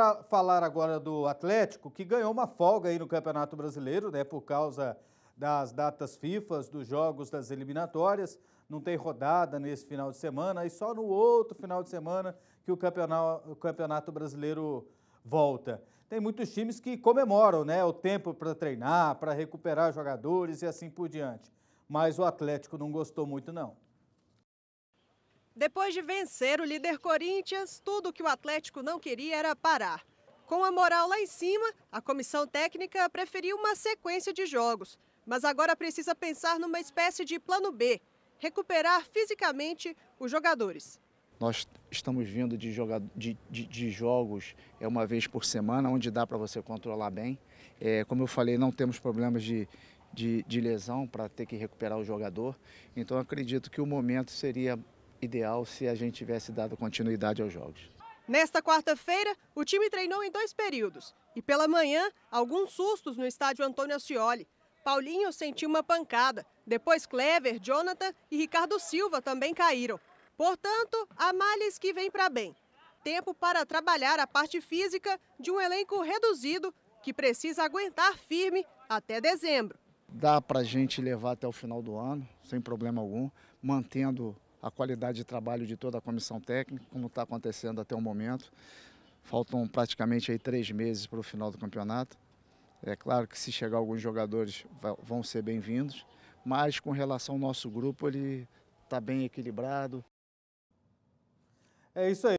Para falar agora do Atlético, que ganhou uma folga aí no Campeonato Brasileiro, né, por causa das datas FIFA, dos jogos das eliminatórias, não tem rodada nesse final de semana e só no outro final de semana que o campeonato, o campeonato Brasileiro volta. Tem muitos times que comemoram né, o tempo para treinar, para recuperar jogadores e assim por diante. Mas o Atlético não gostou muito, não. Depois de vencer o líder Corinthians, tudo que o Atlético não queria era parar. Com a moral lá em cima, a comissão técnica preferiu uma sequência de jogos, mas agora precisa pensar numa espécie de plano B recuperar fisicamente os jogadores. Nós estamos vindo de, joga... de, de, de jogos é uma vez por semana, onde dá para você controlar bem. É, como eu falei, não temos problemas de, de, de, lesão para ter que recuperar o jogador. Então acredito que o momento seria ideal se a gente tivesse dado continuidade aos jogos. Nesta quarta-feira, o time treinou em dois períodos e pela manhã, alguns sustos no estádio Antônio Ascioli. Paulinho sentiu uma pancada, depois Clever, Jonathan e Ricardo Silva também caíram. Portanto, a males que vem para bem. Tempo para trabalhar a parte física de um elenco reduzido que precisa aguentar firme até dezembro. Dá para a gente levar até o final do ano, sem problema algum, mantendo a qualidade de trabalho de toda a comissão técnica, como está acontecendo até o momento. Faltam praticamente aí três meses para o final do campeonato. É claro que se chegar alguns jogadores vão ser bem-vindos, mas com relação ao nosso grupo ele está bem equilibrado. É isso aí.